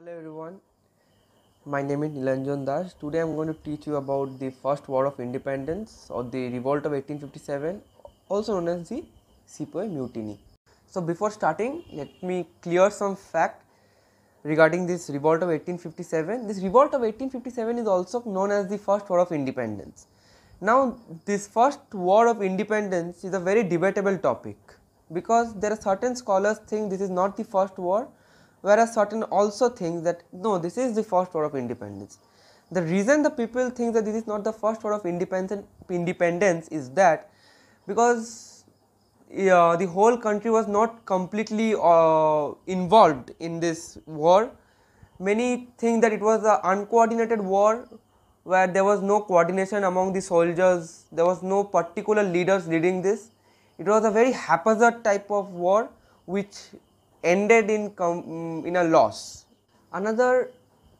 Hello everyone, my name is Nilanjan Das. Today I am going to teach you about the First War of Independence or the Revolt of 1857, also known as the Sepoy Mutiny. So before starting, let me clear some fact regarding this Revolt of 1857. This Revolt of 1857 is also known as the First War of Independence. Now this First War of Independence is a very debatable topic because there are certain scholars think this is not the first war whereas certain also thinks that no this is the first war of independence the reason the people think that this is not the first war of independence independence is that because yeah, the whole country was not completely uh, involved in this war many think that it was an uncoordinated war where there was no coordination among the soldiers there was no particular leaders leading this it was a very haphazard type of war which ended in com- mm, in a loss. Another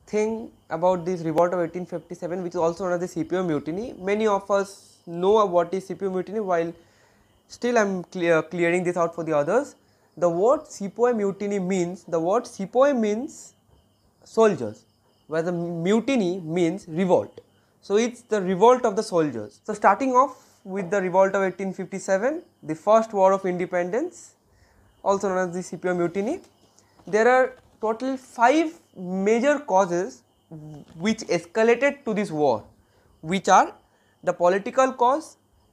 thing about this revolt of 1857, which is also known as the CPO mutiny, many of us know what is CPO mutiny. While still, I'm clear, clearing this out for the others. The word CPO mutiny means the word CPO means soldiers, where the mutiny means revolt. So it's the revolt of the soldiers. So starting off with the revolt of 1857, the first war of independence, also known as the CPO mutiny. There are total five major causes which escalated to this war, which are the political cause,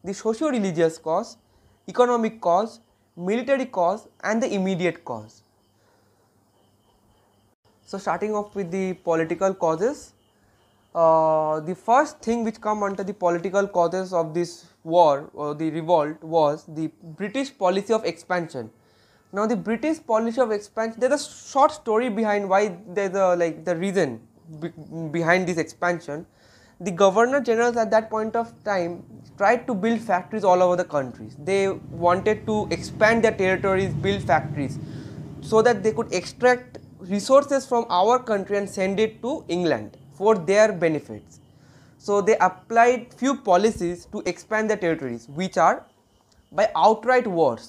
the socio religious cause, economic cause, military cause, and the immediate cause. So, starting off with the political causes, uh, the first thing which come under the political causes of this war or the revolt was the British policy of expansion now the British policy of expansion, there's a short story behind why there's a, like the reason be- behind this expansion. The governor generals at that point of time tried to build factories all over the countries. They wanted to expand their territories, build factories, so that they could extract resources from our country and send it to England for their benefits. So they applied few policies to expand their territories, which are by outright wars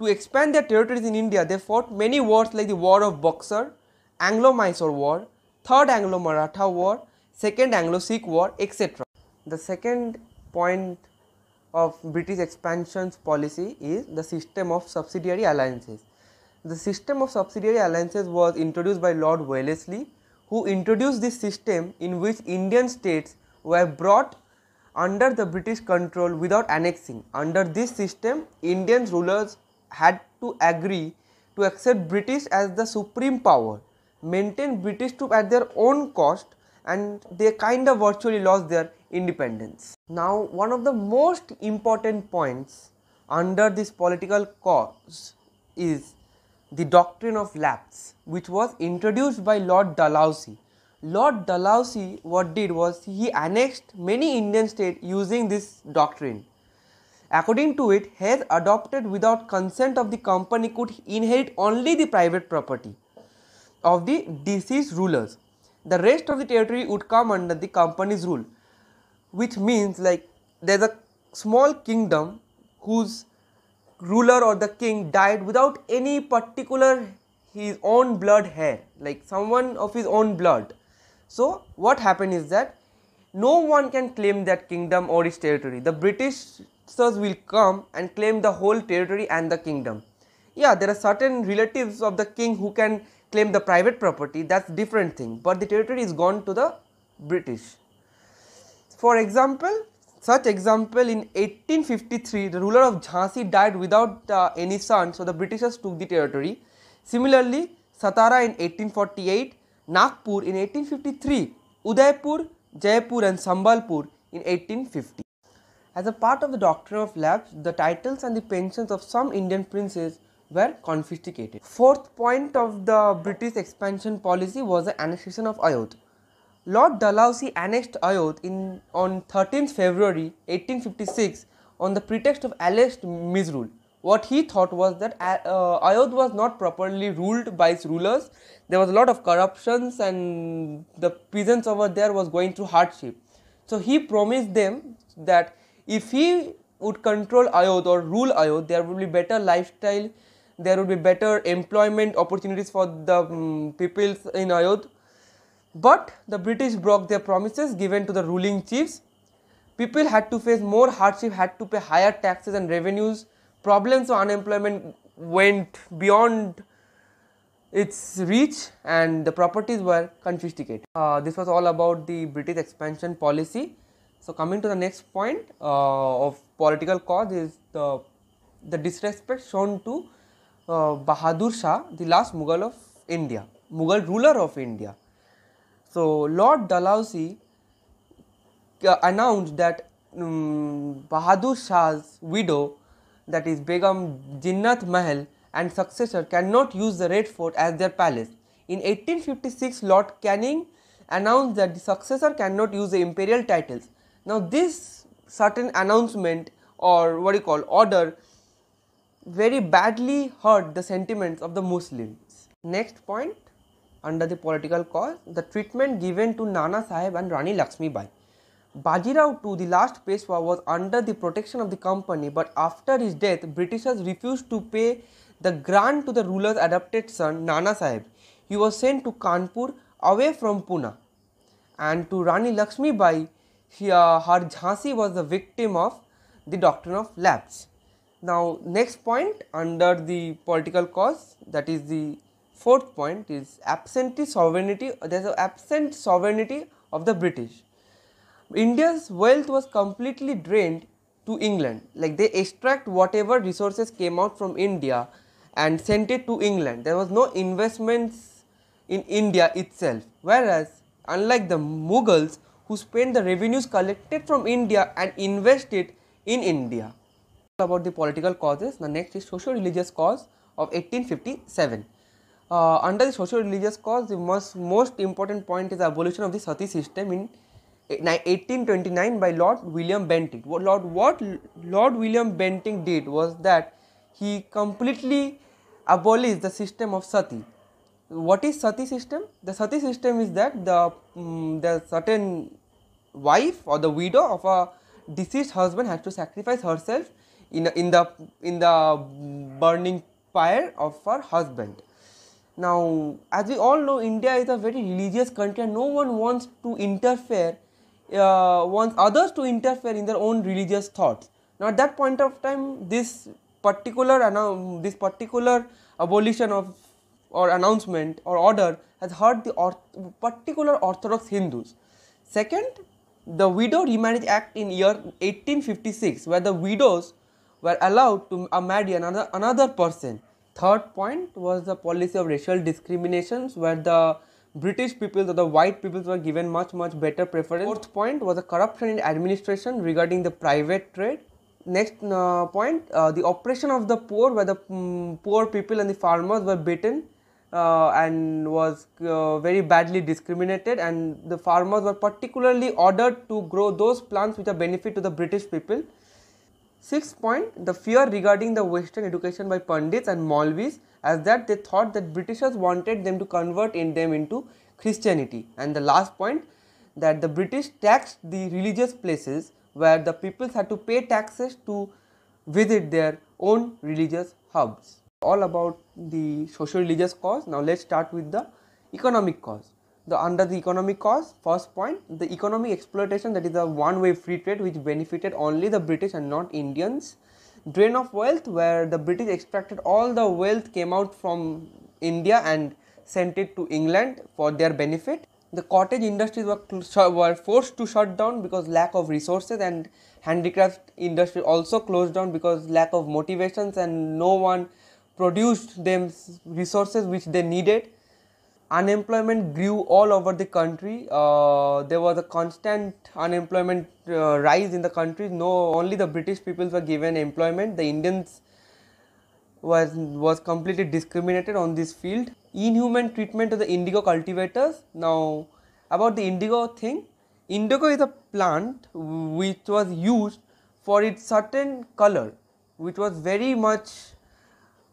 to expand their territories in India, they fought many wars like the War of Boxer, Anglo-Mysore War, Third Anglo-Maratha War, Second Anglo-Sikh War, etc. The second point of British expansions policy is the system of subsidiary alliances. The system of subsidiary alliances was introduced by Lord Wellesley, who introduced this system in which Indian states were brought under the British control without annexing. Under this system, Indian rulers had to agree to accept British as the supreme power, maintain British troops at their own cost and they kind of virtually lost their independence. Now one of the most important points under this political cause is the doctrine of lapse which was introduced by Lord Dalhousie. Lord Dalhousie what did was he annexed many Indian states using this doctrine According to it, heirs adopted without consent of the company could inherit only the private property of the deceased rulers. The rest of the territory would come under the company's rule, which means like there's a small kingdom whose ruler or the king died without any particular his own blood heir, like someone of his own blood. So, what happened is that no one can claim that kingdom or its territory. The British will come and claim the whole territory and the kingdom. Yeah, there are certain relatives of the king who can claim the private property, that's different thing, but the territory is gone to the British. For example, such example in 1853, the ruler of Jhansi died without uh, any son, so the Britishers took the territory. Similarly, Satara in 1848, Nagpur in 1853, Udaipur, Jaipur and Sambalpur in 1850. As a part of the Doctrine of Lapse, the titles and the pensions of some Indian princes were confiscated. Fourth point of the British expansion policy was the annexation of Ayodhya. Lord Dalhousie annexed Ayodhya in, on 13th February 1856 on the pretext of alleged misrule. What he thought was that uh, uh Ayodhya was not properly ruled by its rulers. There was a lot of corruptions and the peasants over there was going through hardship. So he promised them that if he would control Ayodh or rule Ayodh, there would be better lifestyle, there would be better employment opportunities for the um, mm, people in Ayodh. But the British broke their promises given to the ruling chiefs. People had to face more hardship, had to pay higher taxes and revenues. Problems of unemployment went beyond its reach and the properties were confiscated. Uh, this was all about the British expansion policy. So coming to the next point uh, of political cause is the the disrespect shown to uh, Bahadur Shah, the last Mughal of India, Mughal ruler of India. So Lord Dalhousie uh, announced that um, Bahadur Shah's widow, that is Begum Jinnat Mahal, and successor cannot use the Red Fort as their palace. In 1856, Lord Canning announced that the successor cannot use the imperial titles now, this certain announcement or what you call order very badly hurt the sentiments of the Muslims. Next point under the political cause, the treatment given to Nana Sahib and Rani Lakshmi Bai. Bajirao II, the last Peshwa, was under the protection of the company, but after his death, Britishers refused to pay the grant to the ruler's adopted son Nana Sahib. He was sent to Kanpur away from Pune and to Rani Lakshmi Bai he, her Jhansi was the victim of the doctrine of lapse. Now, next point under the political cause that is the fourth point is absentee sovereignty. There is an absent sovereignty of the British. India's wealth was completely drained to England. Like they extract whatever resources came out from India and sent it to England. There was no investments in India itself. Whereas, unlike the Mughals who spent the revenues collected from India and invest it in India. About the political causes, the next is social religious cause of 1857. Uh, under the social religious cause, the most, most important point is the abolition of the Sati system in 1829 by Lord William Bentinck. What Lord, what Lord William Bentinck did was that he completely abolished the system of Sati what is sati system the sati system is that the um, the certain wife or the widow of a deceased husband has to sacrifice herself in in the in the burning pyre of her husband now as we all know india is a very religious country and no one wants to interfere uh, wants others to interfere in their own religious thoughts now at that point of time this particular uh, this particular abolition of or announcement or order has hurt the particular Orthodox Hindus. Second, the Widow Remarriage Act in year 1856 where the widows were allowed to uh, marry another, another person. Third point was the policy of racial discriminations where the British people or the white people were given much much better preference. Fourth point was the corruption in administration regarding the private trade. Next uh, point, uh, the oppression of the poor where the um, poor people and the farmers were beaten uh, and was uh, very badly discriminated and the farmers were particularly ordered to grow those plants which are benefit to the British people. Sixth point, the fear regarding the Western education by Pandits and Malvis as that they thought that Britishers wanted them to convert in them into Christianity. And the last point, that the British taxed the religious places where the peoples had to pay taxes to visit their own religious hubs all about the social religious cause. Now let's start with the economic cause. The under the economic cause, first point, the economic exploitation that is the one-way free trade which benefited only the British and not Indians. Drain of wealth where the British extracted all the wealth came out from India and sent it to England for their benefit. The cottage industries were, were forced to shut down because lack of resources and handicraft industry also closed down because lack of motivations and no one produced them resources which they needed. Unemployment grew all over the country. Uh, there was a constant unemployment uh, rise in the country. No, only the British people were given employment. The Indians was was completely discriminated on this field. Inhuman treatment of the indigo cultivators. Now about the indigo thing, indigo is a plant which was used for its certain color, which was very much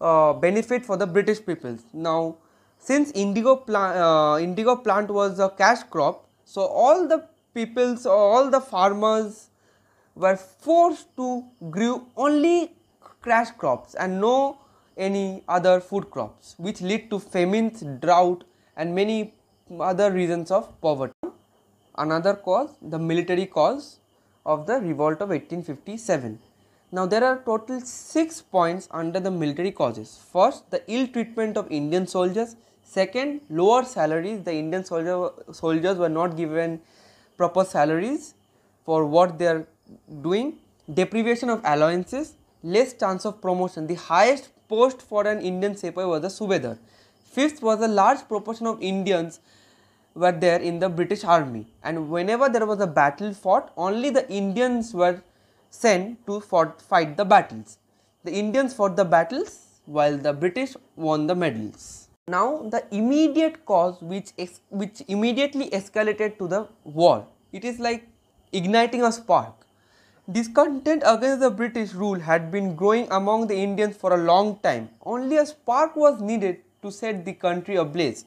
uh, benefit for the British people. Now, since indigo, plant, uh, indigo plant was a cash crop, so all the peoples, all the farmers were forced to grow only cash crops and no any other food crops, which led to famines, drought, and many other reasons of poverty. Another cause, the military cause of the revolt of 1857. Now there are total 6 points under the military causes. First, the ill treatment of Indian soldiers. Second, lower salaries. The Indian soldier, soldiers were not given proper salaries for what they are doing. Deprivation of allowances. Less chance of promotion. The highest post for an Indian sepoy was a subedar. Fifth was a large proportion of Indians were there in the British army and whenever there was a battle fought only the Indians were sent to fight the battles. The Indians fought the battles while the British won the medals. Now the immediate cause which, which immediately escalated to the war. It is like igniting a spark. Discontent against the British rule had been growing among the Indians for a long time. Only a spark was needed to set the country ablaze.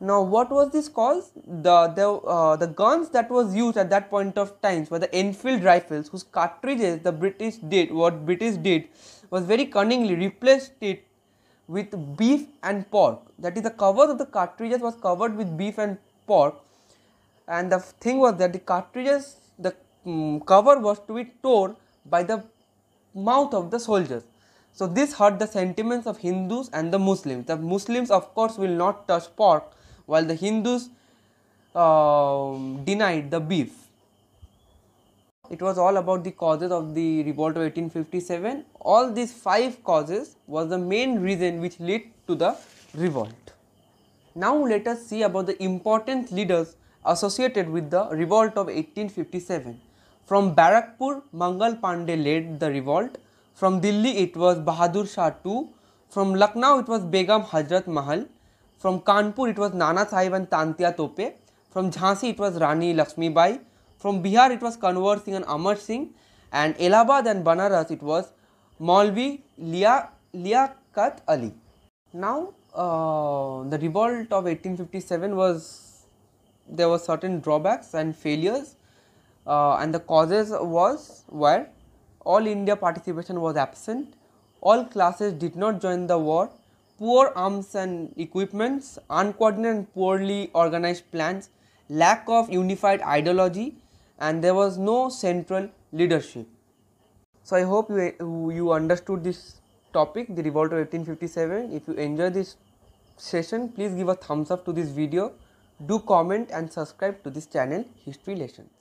Now, what was this cause? The the uh, the guns that was used at that point of times were the Enfield rifles, whose cartridges the British did what British did was very cunningly replaced it with beef and pork. That is, the cover of the cartridges was covered with beef and pork, and the thing was that the cartridges the um, cover was to be torn by the mouth of the soldiers. So this hurt the sentiments of Hindus and the Muslims. The Muslims, of course, will not touch pork while the Hindus um, denied the beef. It was all about the causes of the revolt of 1857. All these five causes was the main reason which led to the revolt. Now let us see about the important leaders associated with the revolt of 1857. From Barakpur, Mangal Pandey led the revolt. From Delhi, it was Bahadur Shah II. From Lucknow, it was Begum Hazrat Mahal. From Kanpur, it was Nana Sahib and Tantia Tope. From Jhansi, it was Rani Bai. From Bihar, it was Kanwar Singh and Amar Singh. And Elabad and Banaras, it was Maulvi Lia, Liaquat Ali. Now, uh, the revolt of 1857 was, there were certain drawbacks and failures. Uh, and the causes was where all India participation was absent, all classes did not join the war, poor arms and equipments, uncoordinated and poorly organized plans, lack of unified ideology and there was no central leadership. So I hope you, you understood this topic, the Revolt of 1857. If you enjoy this session, please give a thumbs up to this video. Do comment and subscribe to this channel, History Lesson.